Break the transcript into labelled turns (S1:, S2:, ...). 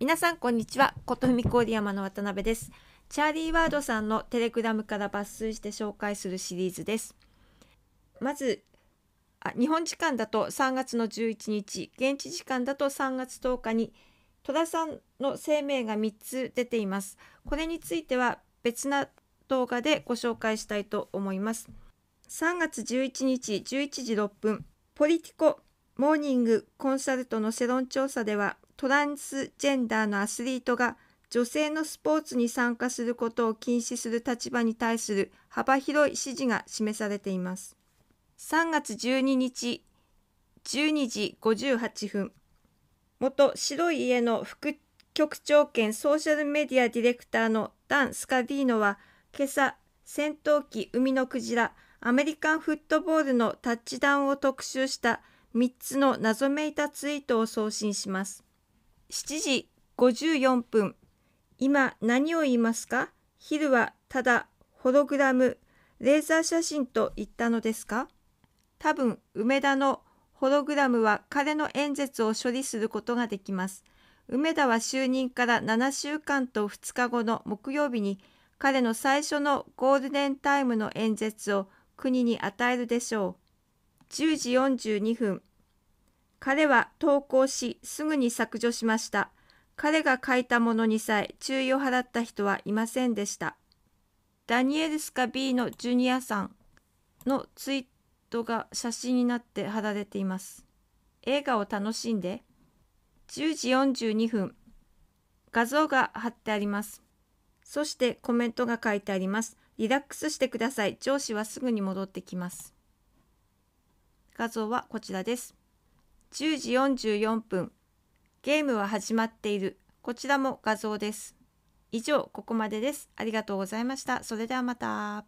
S1: 皆さんこんにちは琴と郡山の渡辺ですチャーリー・ワードさんのテレグラムから抜粋して紹介するシリーズですまずあ日本時間だと3月の11日現地時間だと3月10日に戸田さんの声明が3つ出ていますこれについては別な動画でご紹介したいと思います3月11日11時6分ポリティコモーニングコンサルトの世論調査ではトランスジェンダーのアスリートが女性のスポーツに参加することを禁止する立場に対する幅広い支持が示されています。3月12日12時58分元白い家の副局長兼ソーシャルメディアディレクターのダン・スカディーノは今朝戦闘機海のクジラアメリカンフットボールのタッチダウンを特集した3つの謎めいたツイートを送信します。7時54分。今何を言いますか昼はただホログラム、レーザー写真と言ったのですか多分、梅田のホログラムは彼の演説を処理することができます。梅田は就任から7週間と2日後の木曜日に彼の最初のゴールデンタイムの演説を国に与えるでしょう。10時42分、彼は投稿し、すぐに削除しました。彼が書いたものにさえ注意を払った人はいませんでした。ダニエルスカ B のジュニアさんのツイートが写真になって貼られています。映画を楽しんで。10時42分。画像が貼ってあります。そしてコメントが書いてあります。リラックスしてください。上司はすぐに戻ってきます。画像はこちらです。10時44分、ゲームは始まっている。こちらも画像です。以上、ここまでです。ありがとうございました。それではまた。